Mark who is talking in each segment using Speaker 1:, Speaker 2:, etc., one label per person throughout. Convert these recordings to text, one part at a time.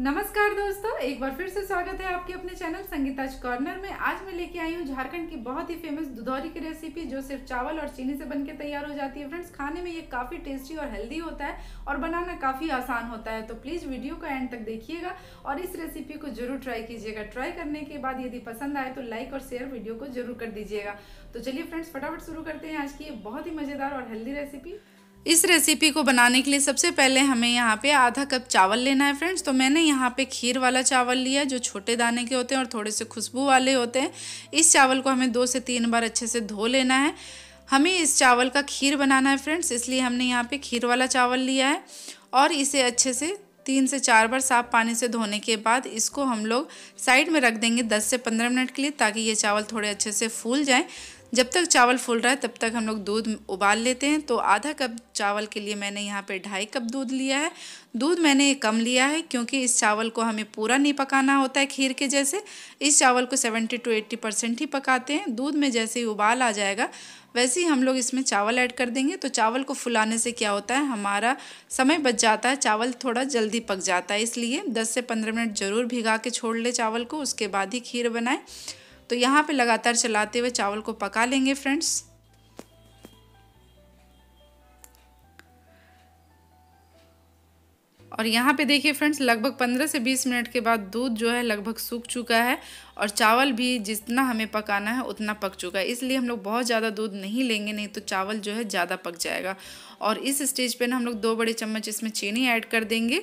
Speaker 1: नमस्कार दोस्तों एक बार फिर से स्वागत है आपके अपने चैनल संगीताज कॉर्नर में आज मैं लेके आई हूँ झारखंड की बहुत ही फेमस दुधौरी की रेसिपी जो सिर्फ चावल और चीनी से बनके तैयार हो जाती है फ्रेंड्स खाने में ये काफ़ी टेस्टी और हेल्दी होता है और बनाना काफ़ी आसान होता है तो प्लीज़ वीडियो को एंड तक देखिएगा और इस रेसिपी को जरूर ट्राई कीजिएगा ट्राई करने के बाद यदि पसंद आए तो लाइक और शेयर वीडियो को जरूर कर दीजिएगा तो चलिए फ्रेंड्स फटाफट शुरू करते हैं आज की ये बहुत ही मज़ेदार और हेल्दी रेसिपी इस रेसिपी को बनाने के लिए सबसे पहले हमें यहाँ पे आधा कप चावल लेना है फ्रेंड्स तो मैंने यहाँ पे खीर वाला चावल लिया जो छोटे दाने के होते हैं और थोड़े से खुशबू वाले होते हैं इस चावल को हमें दो से तीन बार अच्छे से धो लेना है हमें इस चावल का खीर बनाना है फ्रेंड्स इसलिए हमने यहाँ पे खीर वाला चावल लिया है और इसे अच्छे से तीन से चार बार साफ पानी से धोने के बाद इसको हम लोग साइड में रख देंगे दस से पंद्रह मिनट के लिए ताकि ये चावल थोड़े अच्छे से फूल जाएँ जब तक चावल फूल रहा है तब तक हम लोग दूध उबाल लेते हैं तो आधा कप चावल के लिए मैंने यहाँ पे ढाई कप दूध लिया है दूध मैंने कम लिया है क्योंकि इस चावल को हमें पूरा नहीं पकाना होता है खीर के जैसे इस चावल को सेवेंटी टू एट्टी परसेंट ही पकाते हैं दूध में जैसे ही उबाल आ जाएगा वैसे ही हम लोग इसमें चावल ऐड कर देंगे तो चावल को फुलाने से क्या होता है हमारा समय बच जाता है चावल थोड़ा जल्दी पक जाता है इसलिए दस से पंद्रह मिनट ज़रूर भिगा के छोड़ ले चावल को उसके बाद ही खीर बनाएँ तो यहाँ पे लगातार चलाते हुए चावल को पका लेंगे फ्रेंड्स और यहाँ पे देखिए फ्रेंड्स लगभग 15 से 20 मिनट के बाद दूध जो है लगभग सूख चुका है और चावल भी जितना हमें पकाना है उतना पक चुका है इसलिए हम लोग बहुत ज़्यादा दूध नहीं लेंगे नहीं तो चावल जो है ज़्यादा पक जाएगा और इस स्टेज पे ना हम लोग दो बड़े चम्मच इसमें चीनी ऐड कर देंगे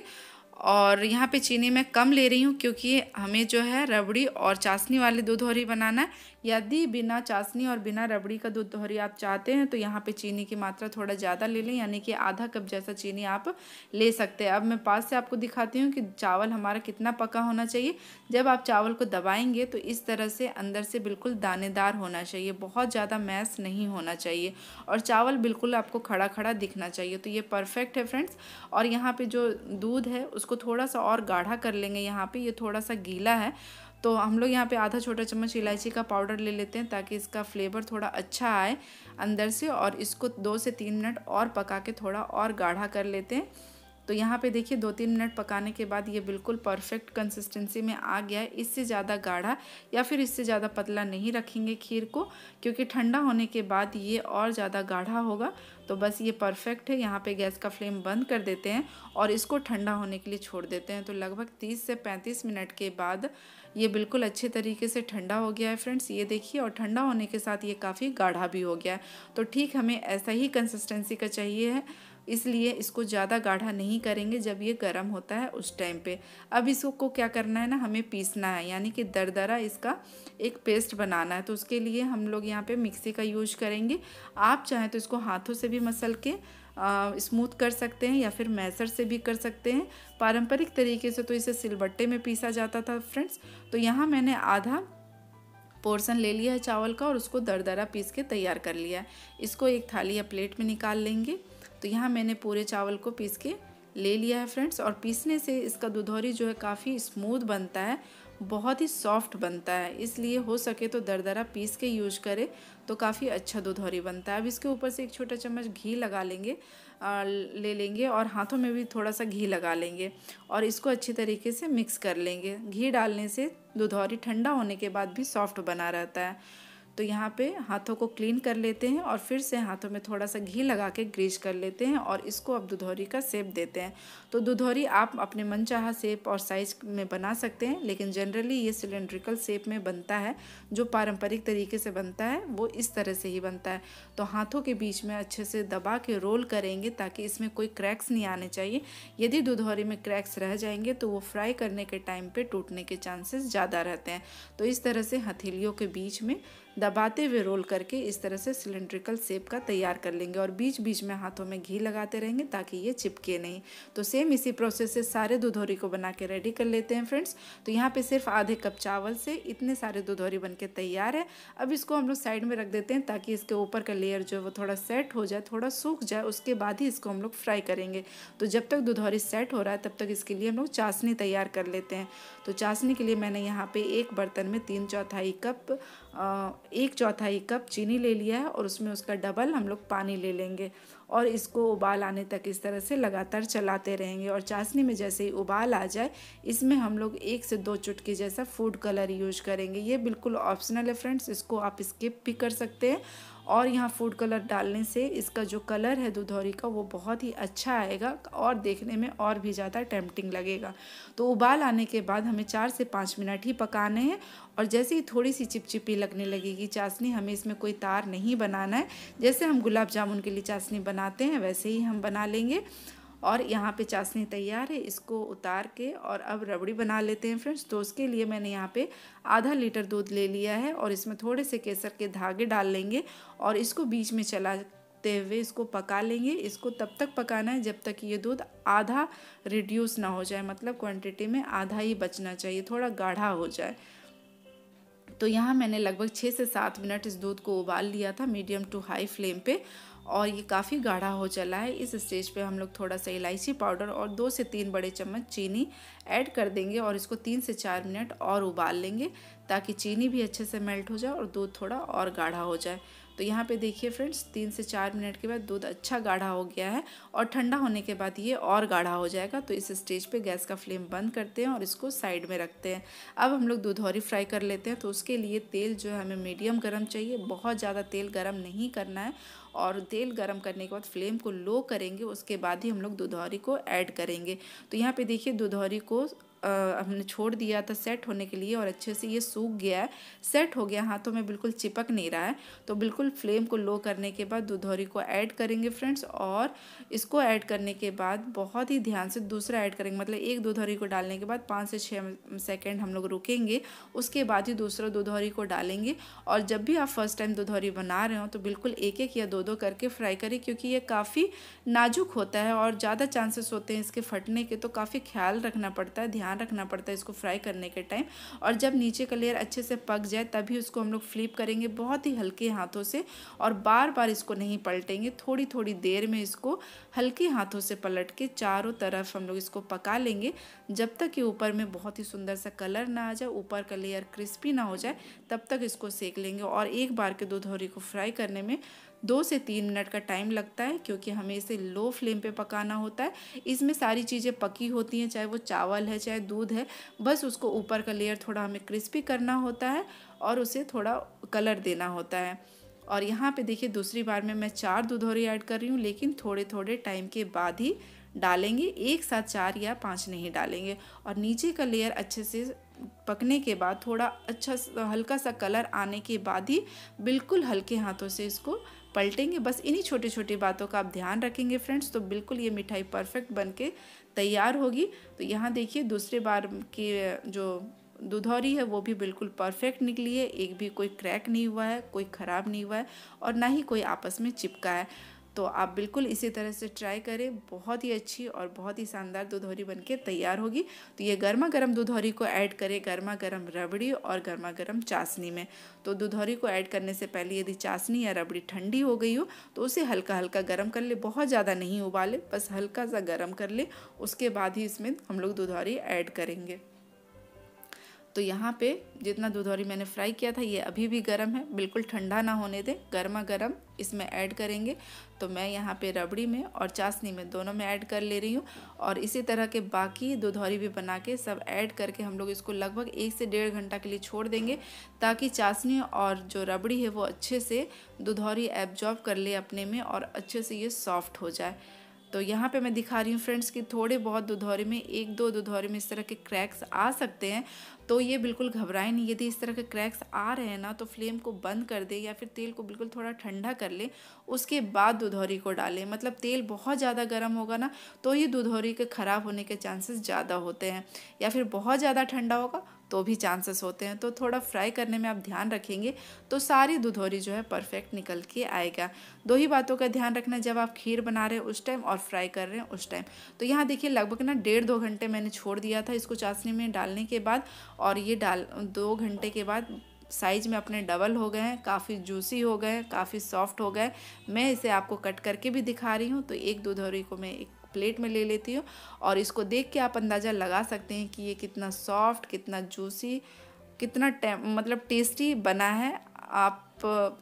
Speaker 1: और यहाँ पे चीनी मैं कम ले रही हूँ क्योंकि हमें जो है रबड़ी और चाशनी वाले दूध और ही बनाना है यदि बिना चाशनी और बिना रबड़ी का दूध दोहरी आप चाहते हैं तो यहाँ पे चीनी की मात्रा थोड़ा ज़्यादा ले लें यानी कि आधा कप जैसा चीनी आप ले सकते हैं अब मैं पास से आपको दिखाती हूँ कि चावल हमारा कितना पका होना चाहिए जब आप चावल को दबाएंगे तो इस तरह से अंदर से बिल्कुल दानेदार होना चाहिए बहुत ज़्यादा मैस नहीं होना चाहिए और चावल बिल्कुल आपको खड़ा खड़ा दिखना चाहिए तो ये परफेक्ट है फ्रेंड्स और यहाँ पर जो दूध है उसको थोड़ा सा और गाढ़ा कर लेंगे यहाँ पर ये थोड़ा सा गीला है तो हम लोग यहाँ पे आधा छोटा चम्मच इलायची का पाउडर ले लेते हैं ताकि इसका फ्लेवर थोड़ा अच्छा आए अंदर से और इसको दो से तीन मिनट और पका के थोड़ा और गाढ़ा कर लेते हैं तो यहाँ पे देखिए दो तीन मिनट पकाने के बाद ये बिल्कुल परफेक्ट कंसिस्टेंसी में आ गया है इससे ज़्यादा गाढ़ा या फिर इससे ज़्यादा पतला नहीं रखेंगे खीर को क्योंकि ठंडा होने के बाद ये और ज़्यादा गाढ़ा होगा तो बस ये परफेक्ट है यहाँ पे गैस का फ्लेम बंद कर देते हैं और इसको ठंडा होने के लिए छोड़ देते हैं तो लगभग तीस से पैंतीस मिनट के बाद ये बिल्कुल अच्छे तरीके से ठंडा हो गया है फ्रेंड्स ये देखिए और ठंडा होने के साथ ये काफ़ी गाढ़ा भी हो गया है तो ठीक हमें ऐसा ही कंसिस्टेंसी का चाहिए है इसलिए इसको ज़्यादा गाढ़ा नहीं करेंगे जब ये गर्म होता है उस टाइम पे अब इसको क्या करना है ना हमें पीसना है यानी कि दरदरा इसका एक पेस्ट बनाना है तो उसके लिए हम लोग यहाँ पे मिक्सी का यूज करेंगे आप चाहें तो इसको हाथों से भी मसल के स्मूथ कर सकते हैं या फिर मैसर से भी कर सकते हैं पारंपरिक तरीके से तो इसे सिलबट्टे में पीसा जाता था फ्रेंड्स तो यहाँ मैंने आधा पोर्सन ले लिया है चावल का और उसको दरदरा पीस के तैयार कर लिया है इसको एक थाली या प्लेट में निकाल लेंगे तो यहाँ मैंने पूरे चावल को पीस के ले लिया है फ्रेंड्स और पीसने से इसका दुधौरी जो है काफ़ी स्मूथ बनता है बहुत ही सॉफ्ट बनता है इसलिए हो सके तो दरदरा पीस के यूज करें तो काफ़ी अच्छा दुधौरी बनता है अब इसके ऊपर से एक छोटा चम्मच घी लगा लेंगे आ, ले लेंगे और हाथों में भी थोड़ा सा घी लगा लेंगे और इसको अच्छी तरीके से मिक्स कर लेंगे घी डालने से दुधौरी ठंडा होने के बाद भी सॉफ्ट बना रहता है तो यहाँ पे हाथों को क्लीन कर लेते हैं और फिर से हाथों में थोड़ा सा घी लगा के ग्रीस कर लेते हैं और इसको अब दुधौरी का सेप देते हैं तो दुधौरी आप अपने मनचाहा सेप और साइज में बना सकते हैं लेकिन जनरली ये सिलेंड्रिकल सेप में बनता है जो पारंपरिक तरीके से बनता है वो इस तरह से ही बनता है तो हाथों के बीच में अच्छे से दबा के रोल करेंगे ताकि इसमें कोई क्रैक्स नहीं आने चाहिए यदि दुधौरी में क्रैक्स रह जाएंगे तो वो फ्राई करने के टाइम पर टूटने के चांसेस ज़्यादा रहते हैं तो इस तरह से हथेलियों के बीच में दबाते हुए रोल करके इस तरह से सिलेंड्रिकल सेप का तैयार कर लेंगे और बीच बीच में हाथों में घी लगाते रहेंगे ताकि ये चिपके नहीं तो सेम इसी प्रोसेस से सारे दुधोरी को बना के रेडी कर लेते हैं फ्रेंड्स तो यहाँ पे सिर्फ आधे कप चावल से इतने सारे दुधोरी बन के तैयार है अब इसको हम लोग साइड में रख देते हैं ताकि इसके ऊपर का लेयर जो है वो थोड़ा सेट हो जाए थोड़ा सूख जाए उसके बाद ही इसको हम लोग फ्राई करेंगे तो जब तक दुधौरी सेट हो रहा है तब तक इसके लिए हम लोग चाशनी तैयार कर लेते हैं तो चाशनी के लिए मैंने यहाँ पर एक बर्तन में तीन चौथाई कप एक चौथाई कप चीनी ले लिया है और उसमें उसका डबल हम लोग पानी ले लेंगे और इसको उबाल आने तक इस तरह से लगातार चलाते रहेंगे और चाशनी में जैसे ही उबाल आ जाए इसमें हम लोग एक से दो चुटकी जैसा फूड कलर यूज करेंगे ये बिल्कुल ऑप्शनल है फ्रेंड्स इसको आप स्किप भी कर सकते हैं और यहाँ फूड कलर डालने से इसका जो कलर है दुधौरी का वो बहुत ही अच्छा आएगा और देखने में और भी ज़्यादा टेम्पटिंग लगेगा तो उबाल आने के बाद हमें चार से पाँच मिनट ही पकाने हैं और जैसे ही थोड़ी सी चिपचिपी लगने लगेगी चाशनी हमें इसमें कोई तार नहीं बनाना है जैसे हम गुलाब जामुन के लिए चाशनी बनाते हैं वैसे ही हम बना लेंगे और यहाँ पे चाशनी तैयार है इसको उतार के और अब रबड़ी बना लेते हैं फ्रेंड्स तो उसके लिए मैंने यहाँ पे आधा लीटर दूध ले लिया है और इसमें थोड़े से केसर के धागे डाल लेंगे और इसको बीच में चला हुए इसको पका लेंगे इसको तब तक पकाना है जब तक ये दूध आधा रिड्यूस ना हो जाए मतलब क्वांटिटी में आधा ही बचना चाहिए थोड़ा गाढ़ा हो जाए तो यहाँ मैंने लगभग छः से सात मिनट इस दूध को उबाल लिया था मीडियम टू हाई फ्लेम पे और ये काफ़ी गाढ़ा हो चला है इस स्टेज पे हम लोग थोड़ा सा इलायची पाउडर और दो से तीन बड़े चम्मच चीनी ऐड कर देंगे और इसको तीन से चार मिनट और उबाल लेंगे ताकि चीनी भी अच्छे से मेल्ट हो जाए और दूध थोड़ा और गाढ़ा हो जाए तो यहाँ पे देखिए फ्रेंड्स तीन से चार मिनट के बाद दूध अच्छा गाढ़ा हो गया है और ठंडा होने के बाद ये और गाढ़ा हो जाएगा तो इस स्टेज पे गैस का फ्लेम बंद करते हैं और इसको साइड में रखते हैं अब हम लोग और फ्राई कर लेते हैं तो उसके लिए तेल जो है हमें मीडियम गर्म चाहिए बहुत ज़्यादा तेल गर्म नहीं करना है और तेल गर्म करने के बाद फ्लेम को लो करेंगे उसके बाद ही हम लोग दुधौरी को ऐड करेंगे तो यहाँ पे देखिए दुधौरी को हमने छोड़ दिया था सेट होने के लिए और अच्छे से ये सूख गया है सेट हो गया हाथों में बिल्कुल चिपक नहीं रहा है तो बिल्कुल फ्लेम को लो करने के बाद दुधौरी को ऐड करेंगे फ्रेंड्स और इसको ऐड करने के बाद बहुत ही ध्यान से दूसरा ऐड करेंगे मतलब एक दुधौरी को डालने के बाद पाँच से छः सेकेंड हम लोग रुकेंगे उसके बाद ही दूसरा दुधौरी को डालेंगे और जब भी आप फर्स्ट टाइम दुधौरी बना रहे हो तो बिल्कुल एक एक या दो दो करके फ्राई करें क्योंकि ये काफ़ी नाजुक होता है और ज़्यादा चांसेस होते हैं इसके फटने के तो काफ़ी ख्याल रखना पड़ता है ध्यान रखना पड़ता है इसको फ्राई करने के टाइम और जब नीचे का लेयर अच्छे से पक जाए तभी उसको हम लोग फ्लिप करेंगे बहुत ही हल्के हाथों से और बार बार इसको नहीं पलटेंगे थोड़ी थोड़ी देर में इसको हल्के हाथों से पलट के चारों तरफ हम लोग इसको पका लेंगे जब तक ये ऊपर में बहुत ही सुंदर सा कलर ना आ जाए ऊपर का लेयर क्रिस्पी ना हो जाए तब तक इसको सेक लेंगे और एक बार के दो धोरी को फ्राई करने में दो से तीन मिनट का टाइम लगता है क्योंकि हमें इसे लो फ्लेम पे पकाना होता है इसमें सारी चीज़ें पकी होती हैं चाहे वो चावल है चाहे दूध है बस उसको ऊपर का लेयर थोड़ा हमें क्रिस्पी करना होता है और उसे थोड़ा कलर देना होता है और यहाँ पे देखिए दूसरी बार में मैं चार दूधौरी ऐड कर रही हूँ लेकिन थोड़े थोड़े टाइम के बाद ही डालेंगे एक साथ चार या पाँच नहीं डालेंगे और नीचे का लेयर अच्छे से पकने के बाद थोड़ा अच्छा हल्का सा कलर आने के बाद ही बिल्कुल हल्के हाथों से इसको पलटेंगे बस इन्हीं छोटी छोटी बातों का आप ध्यान रखेंगे फ्रेंड्स तो बिल्कुल ये मिठाई परफेक्ट बन के तैयार होगी तो यहाँ देखिए दूसरे बार की जो दुधौरी है वो भी बिल्कुल परफेक्ट निकली है एक भी कोई क्रैक नहीं हुआ है कोई ख़राब नहीं हुआ है और ना ही कोई आपस में चिपका है तो आप बिल्कुल इसी तरह से ट्राई करें बहुत ही अच्छी और बहुत ही शानदार दुधौरी बनके तैयार होगी तो ये गर्मा गर्म दूधौरी को ऐड करें गर्मा गर्म रबड़ी और गर्मा गर्म चाशनी में तो दुधौरी को ऐड करने से पहले यदि चाशनी या रबड़ी ठंडी हो गई हो तो उसे हल्का हल्का गर्म कर ले बहुत ज़्यादा नहीं उबाले बस हल्का सा गर्म कर ले उसके बाद ही इसमें हम लोग दुधौरी ऐड करेंगे तो यहाँ पे जितना दुधौरी मैंने फ्राई किया था ये अभी भी गर्म है बिल्कुल ठंडा ना होने दें गर्मा गर्म इसमें ऐड करेंगे तो मैं यहाँ पे रबड़ी में और चाशनी में दोनों में ऐड कर ले रही हूँ और इसी तरह के बाकी दूधौरी भी बना के सब ऐड करके हम लोग इसको लगभग एक से डेढ़ घंटा के लिए छोड़ देंगे ताकि चाशनी और जो रबड़ी है वो अच्छे से दूधौरी एब्जॉर्ब कर ले अपने में और अच्छे से ये सॉफ्ट हो जाए तो यहाँ पे मैं दिखा रही हूँ फ्रेंड्स कि थोड़े बहुत दुधौरे में एक दो दुधौरे में इस तरह के क्रैक्स आ सकते हैं तो ये बिल्कुल घबराए नहीं यदि इस तरह के क्रैक्स आ रहे हैं ना तो फ्लेम को बंद कर दे या फिर तेल को बिल्कुल थोड़ा ठंडा कर ले उसके बाद दुधौरी को डालें मतलब तेल बहुत ज़्यादा गर्म होगा ना तो ये दुधौरी के ख़राब होने के चांसेस ज़्यादा होते हैं या फिर बहुत ज़्यादा ठंडा होगा तो भी चांसेस होते हैं तो थोड़ा फ्राई करने में आप ध्यान रखेंगे तो सारी दुधोरी जो है परफेक्ट निकल के आएगा दो ही बातों का ध्यान रखना जब आप खीर बना रहे हैं उस टाइम और फ्राई कर रहे हैं उस टाइम तो यहाँ देखिए लगभग ना डेढ़ दो घंटे मैंने छोड़ दिया था इसको चाशनी में डालने के बाद और ये डाल दो घंटे के बाद साइज में अपने डबल हो गए हैं काफ़ी जूसी हो गए काफ़ी सॉफ्ट हो गए मैं इसे आपको कट करके भी दिखा रही हूँ तो एक दो को मैं एक प्लेट में ले लेती हूँ और इसको देख के आप अंदाज़ा लगा सकते हैं कि ये कितना सॉफ्ट कितना जूसी कितना मतलब टेस्टी बना है आप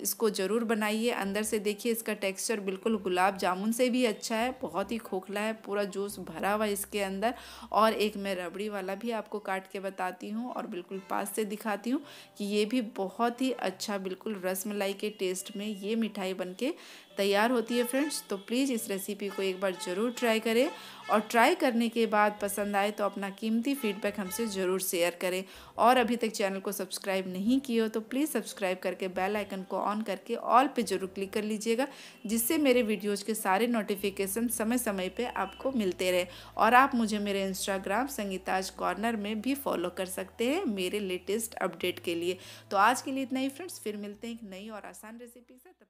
Speaker 1: इसको ज़रूर बनाइए अंदर से देखिए इसका टेक्सचर बिल्कुल गुलाब जामुन से भी अच्छा है बहुत ही खोखला है पूरा जूस भरा हुआ इसके अंदर और एक मैं रबड़ी वाला भी आपको काट के बताती हूँ और बिल्कुल पास से दिखाती हूँ कि ये भी बहुत ही अच्छा बिल्कुल रस मलाई के टेस्ट में ये मिठाई बन के तैयार होती है फ्रेंड्स तो प्लीज़ इस रेसिपी को एक बार ज़रूर ट्राई करें और ट्राई करने के बाद पसंद आए तो अपना कीमती फीडबैक हमसे ज़रूर शेयर करें और अभी तक चैनल को सब्सक्राइब नहीं किए हो तो प्लीज़ सब्सक्राइब करके बेल आइकन को ऑन करके ऑल पे ज़रूर क्लिक कर लीजिएगा जिससे मेरे वीडियोज़ के सारे नोटिफिकेशन समय समय पर आपको मिलते रहे और आप मुझे मेरे इंस्टाग्राम संगीताज कॉर्नर में भी फॉलो कर सकते हैं मेरे लेटेस्ट अपडेट के लिए तो आज के लिए इतना ही फ्रेंड्स फिर मिलते हैं एक नई और आसान रेसिपी से